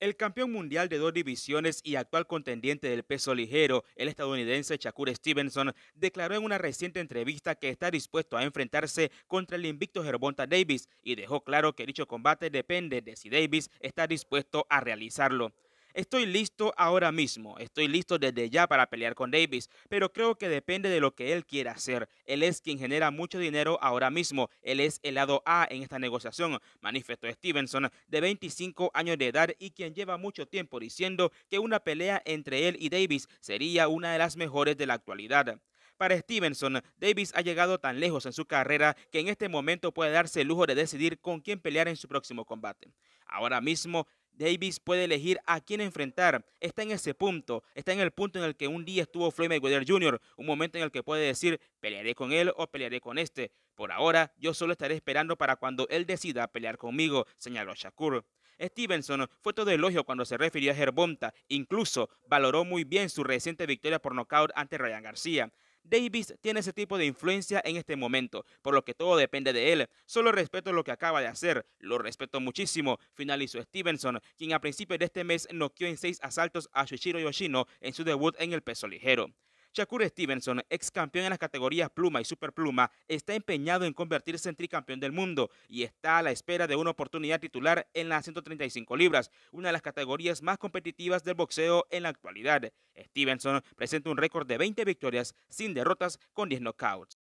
El campeón mundial de dos divisiones y actual contendiente del peso ligero, el estadounidense Shakur Stevenson, declaró en una reciente entrevista que está dispuesto a enfrentarse contra el invicto Gervonta Davis y dejó claro que dicho combate depende de si Davis está dispuesto a realizarlo. Estoy listo ahora mismo, estoy listo desde ya para pelear con Davis, pero creo que depende de lo que él quiera hacer. Él es quien genera mucho dinero ahora mismo, él es el lado A en esta negociación, manifestó Stevenson, de 25 años de edad y quien lleva mucho tiempo diciendo que una pelea entre él y Davis sería una de las mejores de la actualidad. Para Stevenson, Davis ha llegado tan lejos en su carrera que en este momento puede darse el lujo de decidir con quién pelear en su próximo combate. Ahora mismo Davis puede elegir a quién enfrentar. Está en ese punto, está en el punto en el que un día estuvo Floyd Mayweather Jr., un momento en el que puede decir, pelearé con él o pelearé con este. Por ahora, yo solo estaré esperando para cuando él decida pelear conmigo, señaló Shakur. Stevenson fue todo elogio cuando se refirió a Gerbonta, incluso valoró muy bien su reciente victoria por nocaut ante Ryan García. Davis tiene ese tipo de influencia en este momento, por lo que todo depende de él. Solo respeto lo que acaba de hacer, lo respeto muchísimo, finalizó Stevenson, quien a principios de este mes noqueó en seis asaltos a Shichiro Yoshino en su debut en el peso ligero. Shakur Stevenson, ex campeón en las categorías pluma y superpluma, está empeñado en convertirse en tricampeón del mundo y está a la espera de una oportunidad titular en las 135 libras, una de las categorías más competitivas del boxeo en la actualidad. Stevenson presenta un récord de 20 victorias sin derrotas con 10 knockouts.